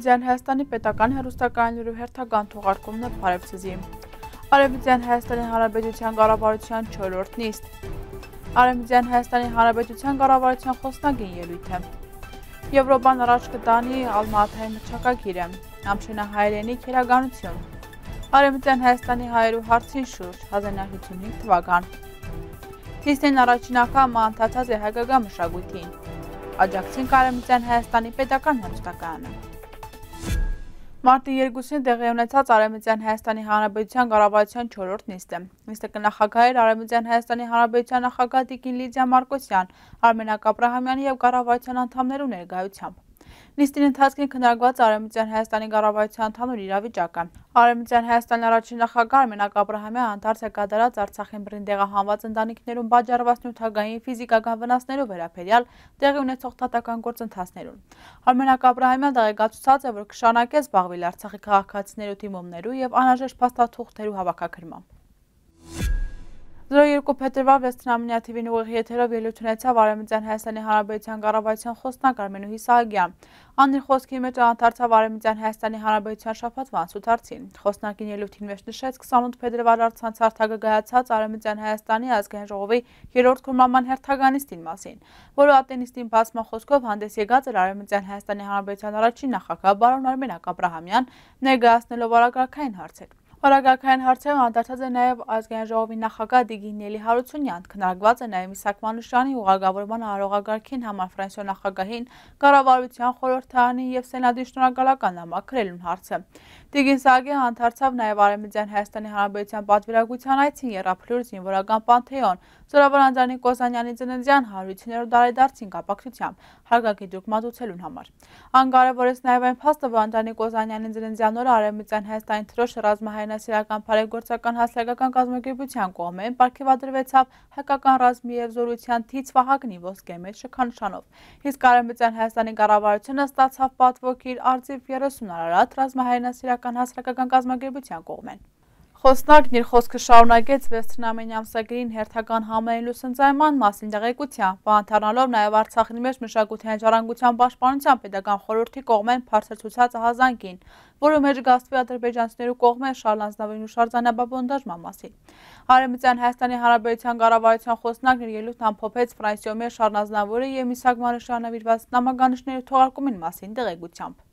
Արևմտյան Հայաստանի պետական հերուստականլուրու հերթական թողարկումն է Փարեվցզի։ Արևմտյան Հայաստանի Հանրապետության կառավարության 4-րդ նիստ։ Արևմտյան Հայաստանի Հանրապետության կառավարության խոսնագին ելույթ է։ Եվրոպան առաջ կտանի Ալմատայի մրցակակիրը։ Ամշնահայերենի քերագանություն։ Արևմտյան Հայաստանի հայերու հարցին շուրջ 1955 թվական։ Թիստեն առաջին անգամ անդրադարձած է հայկական մշակույթին աջակցին կարեմության Հայաստանի պետական հեռուստականը։ Մարտի 2-ին տեղի ունեցած Արևմտյան Հայաստանի Հանրապետության կառավարության 4-րդ նիստը։ Նիստը կնախագահեր Արևմտյան Հայաստանի Հանրապետության նախագահ Տիկին Լիդիա Մարկոսյան, Արմեն Ակաբրահամյանը եւ կառավարության անդամներու ներկայությամբ։ Լիստին ընթացքին քննարկված Արևմտյան Հայաստանի կառավարության ընդհանուր իրավիճակը։ Արևմտյան Հայաստանի առաջին նախագահ Մենակ Աբրահամյանը հանդարց է կատարած Արցախին բրինդեղահանված ընտանիքներում բաժարված նյութագային ֆիզիկական վնասներով վերաբերյալ տեղի ունեցող տվյալական գործընթացներուն։ Արմենակ Աբրահամյանը դեղեկացուցած է, որ կշարունակե զբաղվել Արցախի քաղաքացիներու թիմումներու եւ անհրաժեշտ փաստաթուղթերու հավաքագրմամբ։ 02 փետրվար Վեստնամնյա TV-ն ուղիղ եթերով ելույթ ունեցավ Արևմտյան Հայաստանի Հանրապետության Ղարաբաղյան խոսնակ Արմենու Հիսաղյան։ Աններ խոսքի մեջ անդրադարձավ Արևմտյան Հայաստանի Հանրապետության շփատվան ցուցարցին։ Խոսնակին ելույթին մեջ նշեց 28 փետրվար առցանց հերթագայացած Արևմտյան Հայաստանի ազգային ժողովի 3-րդ քննման հերթագանիստին մասին, որը ատենիստին բացման խոսքով հանդես եկած էր Արևմտյան Հայաստանի Հանրապետության առաջին նախագահ բարոն Արմեն Ակաբրահամյան ներկայացնելով արագակային հարցեր։ Վարագակային հարցերում անդրադարձած է նաև ազգային ժողովի նախագահ Դիգինելի Հարությունյան, քննարկված է նաև Իսակ Մանուշյանի ուղղագավորման արողագարքին համար Ֆրանսիա նախագահին, կառավարության խորհրդարանի եւ Սենատի շնորհակալական համակրելուն հարցը։ Տիգիսագի հանդարցավ նաև արեմիձյան Հայաստանի Հանրաբերության պատվիրագության այցին երապլուր զինվորական պանթեյոն, զորավոր անձանի Կոսանյանի ծննդյան հարություներով դարեդարձին կապակցությամբ, հարգակի դուք մատուցելուն համար։ Անկարևորեց նաև այն փաստը, որ անձանի Կոսանյանի ծննդյան օրը արեմիձյան Հայաստանի թրոշ ռազմահայնասիրական բարեգործական հասարակական կազմակերպության կողմեն պարգևադրվեցավ հայկական ռազմի և զորության թից վահակնի ոսկեմեջ շքանշանով, իսկ արեմիձյան Հայաստանի կառավարությունը ստացավ պատվոք իր արձիվ 30 արարատ ռազմահայնասիրական Հանրապետական հասարակական կազմակերպության կողմեն։ Խոսնակն իր խոսքը շարունակեց Վեստրնամենի ամսագրին հերթական համային լուսնձայման մասին դեղեկության, պահանդարնալով նաև Արցախի մեջ մշակութային ժառանգության պաշտպանության պետական խորհրդի կողմեն բարձրացուցած ահազանգին, որը մեջ գաստվի ադրբեջանցիներու կողմեն շարլանձնավին ու շարժանաբաբոնդաժման մասին։ Արևմտյան Հայաստանի Հանրապետության կառավարության խոսնակն իր ելույթն ամփոփեց Ֆրանսիոյի Շարլանձնավորի եւ Միսակ Մարաշյանը վիրված նամականիշների թողարկումին մասին դեղեկությամբ։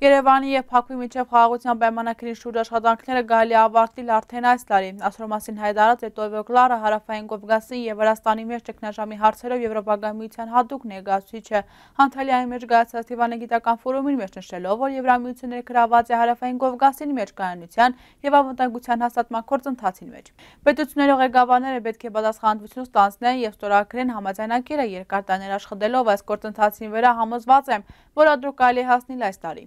Երևանի եւ Փակուի միջև խաղաղության պայմանագրին շուրջ աշխատանքները գալի ավարտիլ արդեն այս տարի։ Այսօր մասին հայտարարած Էտովյոկլարը հարավային Կովկասի եւ Վրաստանի մեջ ճգնաժամի հարցերով Եվրոպական միության հատուկ ներկայացուցիչը Անտալիայի մեջ գայացած դիվանագիտական ֆորումին մեջ նշելով, որ Եվրամիությունը ներգրաված է հարավային Կովկասին մեջ կայունության եւ անվտանգության հաստատման գործընթացին մեջ։ Պետությունների ղեկավարները պետք է պատասխանատվություն ստանձնեն եւ ստորագրեն համաձայնագիրը երկար տարիներ աշխատելով այս գործընթացին վրա համոզված եմ, որ ադրուկ կարելի հասնել այս տարի։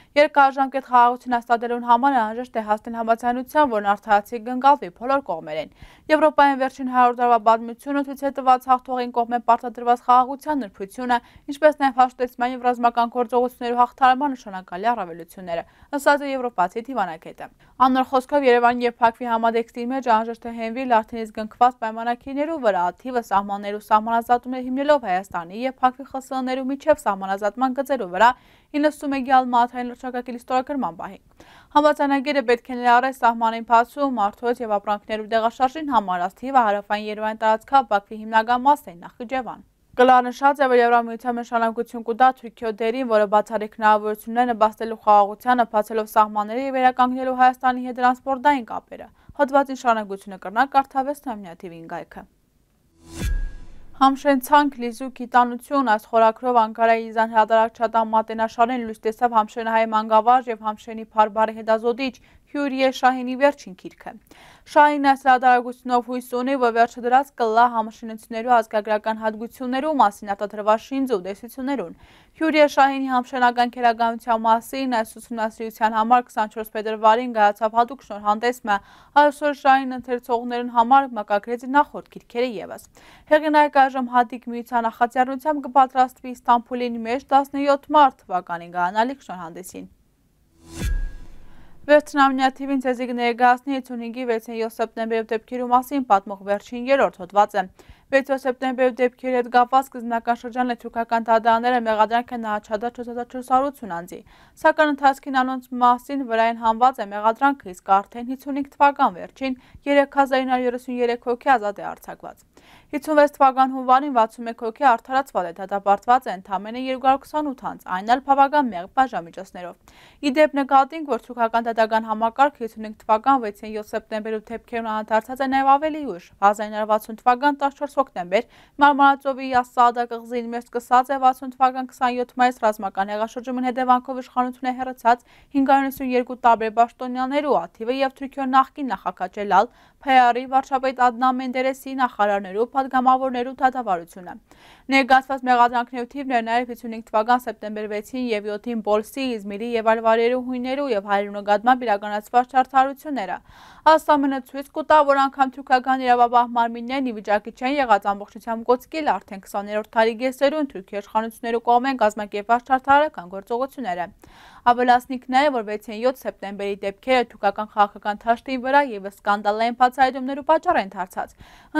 Երկարաժամկետ խաղաղություն հաստատելուն համար անհրաժեշտ է հասնել համացանության, որն արդարացի գնկալվի բոլոր կողմերեն։ Եվրոպայեն վերջին 100 տարվա բազմությունը ցույց է տված հաղթողին կողմեն պարտադրված խաղաղության նրբությունը, ինչպես նաև հաշտեցման եւ ռազմական գործողությունների հաղթարման նշանակալի առավելությունները, ըստ եվրոպացի դիվանագետը։ Անոր խոսքով Երևան եւ Փակվի համադեքստի մեջ անհրաժեշտ է հենվիլ արդենից գնկված պայմանագիրներու վրա թիվը սահմաններու սահմանազատումներ հիմնելով Հայաստանի եւ Փակվի ԽՍՀ-ներու միջև սահմանազատման գծերու վրա 91-յալ մաթային հռչակակի լիստորագրման պահին։ Համացանագիրը պետք է ներառե սահմանին փացու, մարդոց եւ ապրանքներու տեղաշարժին համար աստիվը հարավային Երևան տարածքա Բաքվի հիմնական մասն է Նախիջևան։ Կլանշած է, որ Եվրամիության նշանակություն կուտա թուրկյո դերին, որը բացարիք նահավորություններ նբաստելու խաղաղությանը, պացելով սահմանները և վերականքնելու Հայաստանի հետ տրանսպորդային կապերը։ Հոտվածին շարնագությունը կրնակ արդավես թամնյատիվ ինգայքը։ Համշենցանք լիզու գիտանություն այս խորակրով անկարայի իզան հրադարակչատան մատենաշարեն լույս տեսավ համշենահայ մանգավար և համշենի պարբարի հետազոտիչ Հյուրիե Շահինի վերջին քիրքը։ Շահինն այս հրատարակությունով հույս ունի, որ վերջը դրած կլա համշենությունների ազգագրական հատկություններու մասին արտադրվաշին զուտեսություներուն։ Հյուրիե Շահինի համշենական քերագանության մասին այս ուսումնասիրության համար 24 փետրվարին գայացավ հատուկ շնորհանդեսը այսօր Շահինն ընթերցողներուն համար մակագրեց նախորդ քիրքերը եւս։ Հեղինակ այժմ Հադիկ միության նախաձեռնությամբ կպատրաստվի Ստամբուլին մեջ 17 մարտ թվականին գանալիք շնորհանդեսին։ Վերջնամնյաթիվ ինձ էզիկ ներգասնի 55-ի 67 սեպտեմբերև դեպքերու մասին պատմող վերջին երորդ հոտված է։ 6 սեպտեմբերև դեպքերի հետ գապված կզնական շրջան լեցուկական տադաները մեղադրանք են ահաչադա 4480 անձի։ Սական ընթացքին անոնց մասին վրային համված է մեղադրանքը, իսկ արդեն 55 թվական վերջին 3933 հոգի ազատ է արձակված։ 56 թվական հունվարին 61 հոգի արդարացված է, դատապարտված է ընդամենը 228 անց, այն այլ բավական մեղ բաժամիջոցներով։ Իդեպ նկատինք, որ թուրքական դատական համակարգ 55 թվական 6-7 սեպտեմբեր ու թեփքերուն անդարձած է նաև ավելի ուշ։ 1960 թվական 14 հոկտեմբեր Մարմարածովի Ասադա կղզին մեջ սկսած է 60 թվական 27 մայիս ռազմական հեղաշրջումին հետևանքով իշխանություն է հեռացած 592 տարբեր պաշտոնյաներու աթիվը եւ Թուրքիո նախկին նախակաճելալ PR-ի վարչապետ Ադնան Մենդերեսի նախարարներ ուսանողներու, падգամավորներու դատավարությունը։ Ներգացված մեղադրանքներու թիվն էր նաև 55 թվական սեպտեմբեր 6-ին եւ 7-ին Բոլսի, Իզմիրի եւ այլ վարերու հույներու եւ հայերու նկատմամբ իրականացված չարթարությունները։ Աստամենը ցույց կտա, որ անգամ թուրքական իրավաբահ մարմիններն ի վիճակի չեն եղած ամբողջությամբ կոչկել արդեն 20-րդ դարի գեսերուն Թուրքիա իշխանություններու կողմեն կազմակերպված չարթարական գործողությունները։ Ավելացնիքն է, որ 6-ին 7 սեպտեմբերի դեպքերը թուրքական քաղաքական թաշտի վրա եւս սկանդալային բացահայտումներու պատճառ են դարձած։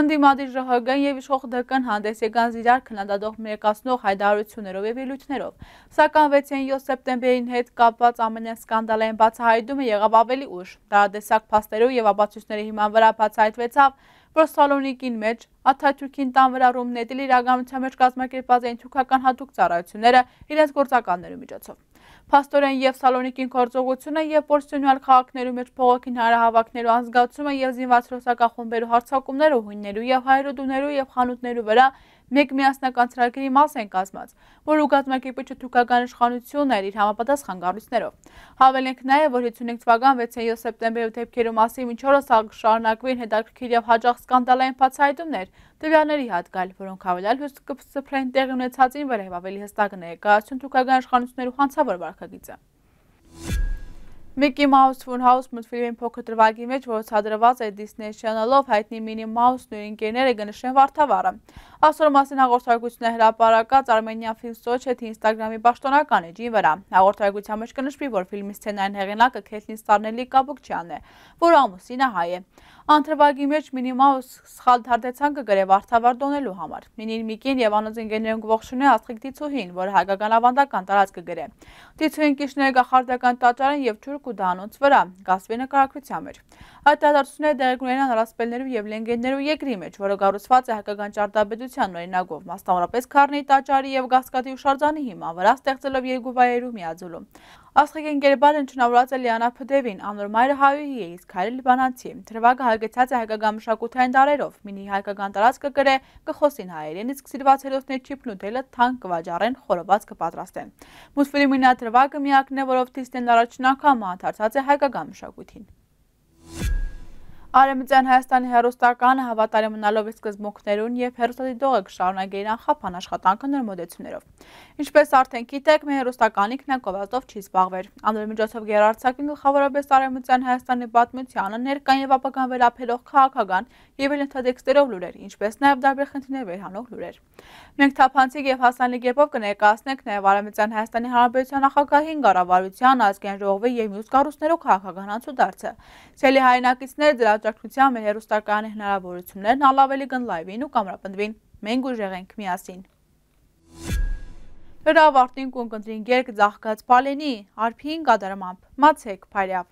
Հնդիմադիր հակահայական եւ իշխողդական հանդես եկան իրար քննադատող մերկացնող հայտարարություններով եւ ելույթներով։ Սակայն 6-7 սեպտեմբերին հետ կապված ամենայն սկանդալային բացահայտումը եղավ ավելի ուշ։ Տարատեսակ փաստերով եւ ապացույցների հիման վրա բացահայտվեցավ, որ Սալոնիկին մեջ Աթաթուրքին տան վրա ռումնետիլ իրականության մեջ կազմակերպված էին թուրքական հատուկ ծառայությունները իրենց գործականներու միջոցով։ Փաստորեն եւ Սալոնիկին գործողությունը եւ Պորսյունյալ քաղաքներում իր փողոքին հարահավաքներու անցկացումը եւ զինված ռուսակախումբերու հարձակումները հույններու եւ հայրոդուներու եւ խանութներու վրա մեկ միասնական ծրագրի մաս են կազմած, որ ուգազմակերպիչը թուրքական իշխանությունն էր իր համապատասխան կառույցներով։ Հավելենք նաև, որ 55 թվական 6 սեպտեմբերի դեպքերում ասի մինչ օրս շարունակվին հետաքրքիր եւ հաջող սկանդալային բացահայտումներ տվյալների հատկալ, որոնք հավելյալ հյուսկպսփրեն տեղի ունեցածին վրա ավելի հստակ ներկայացում թուրքական իշխանությունների հանցավոր վարքագիծը։ Միկի Մաուս Ֆուն Հաուս մուլտֆիլմի փոքր տրվագի մեջ հորցադրված է Disney Channel-ով հայտնի Մինի Մաուսն ու ընկերները կնշեն Վարդավառը։ Այսօր մասին հաղորդակցությունը հրապարակած Armenian Film Society Instagram-ի պաշտոնական էջի վրա։ Հաղորդակցության մեջ կնշվի, որ ֆիլմի սցենային հեղինակը Քեթլին Ստարնելի Կապուկչյանն է, որը ամուսինը հայ է։ Անտրվագի մեջ Մինի Մաուս սխալ դարդեցանքը գրե Վարդավառ դոնելու համար։ Մինին Միկին եւ անոց ընկերներուն գողշունի Աստղիկ Տիցուհին, որը հայկական ավանդական տարածքը գրե։ Տիցուհին կիշները գախարդական տաճարն եւ ճուրկ ու դանոց վրա, գասվի նկարակրության մեջ։ Այդ դադարցությունները դերակ ունենան առասպելներու և լենգեններու երկրի մեջ, որը գարուցված է հակական ճարտաբեդության մերինակով, մասնավորապես քարնի, տաճարի և գասկատի ու շարձանի հիմա վրա ստեղծելով երկու վայերու միաձուլում։ Աստղիկ ընկերաբար ընդունավորած է Լիանա Փդևին, անոր մայրը հայուհի է, իսկ հայրը լիբանանցի։ Թրվագը հարգեցած է հայկական մշակութային տարերով, մինի հայկական տարածքը գրե կխոսին հայերեն, իսկ սիրված հերոսներ չի փնութելը թանկ կվաճառեն, խորոված կպատրաստեն։ Մուլտֆիլմի նա թրվագը միակն է, որով դիսնեն առաջնակամ հանդարտացած է հայկական մշակույթին։ Արեմտյան Հայաստանի հերոստականը հավատարի մնալով է սկզմոքներուն և հերոստատի դող է կշարունագեին անխապան աշխատանքը նոր մոդեցուներով։ Ինչպես արդեն գիտեք, մի հերոստական ինքնակովազդով չի զբաղվեր։ Անդր միջոցով գերարցակին գլխավորապես Արեմտյան Հայաստանի պատմությանը ներկան և ապական վերապելով քաղաքական և էլ ենթադեքստերով լուրեր, ինչպես նաև դարբեր խնդիրներ վերհանող լուրեր։ Մենք թափանցիկ և հասանելի գեպով կներկայացնենք նաև Արեմտյան Հայաստանի Հանրապետության նախագահին կառավարության ազգային ժողովի և մյուս կառույցներով քաղաքական անցուդարձը։ Սելի հայրենակիցները դրա հաղորդավարակցության մեր հերոստարկանի հնարավորություններն ալավելի գնլայվին ու կամրապնդվին։ Մենք ուժեղ ենք միասին։ Հրավարտին կունկնդրին գերկ ձախկած պալենի, արպին կադարմամբ, մացեք պարյավ։